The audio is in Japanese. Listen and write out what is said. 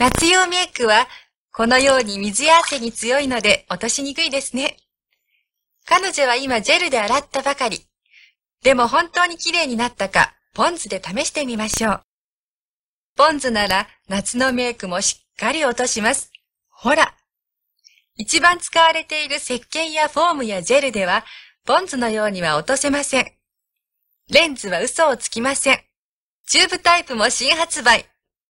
夏用メイクは、このように水や汗に強いので落としにくいですね。彼女は今ジェルで洗ったばかり。でも本当に綺麗になったか、ポン酢で試してみましょう。ポン酢なら夏のメイクもしっかり落とします。ほら。一番使われている石鹸やフォームやジェルでは、ポン酢のようには落とせません。レンズは嘘をつきません。チューブタイプも新発売。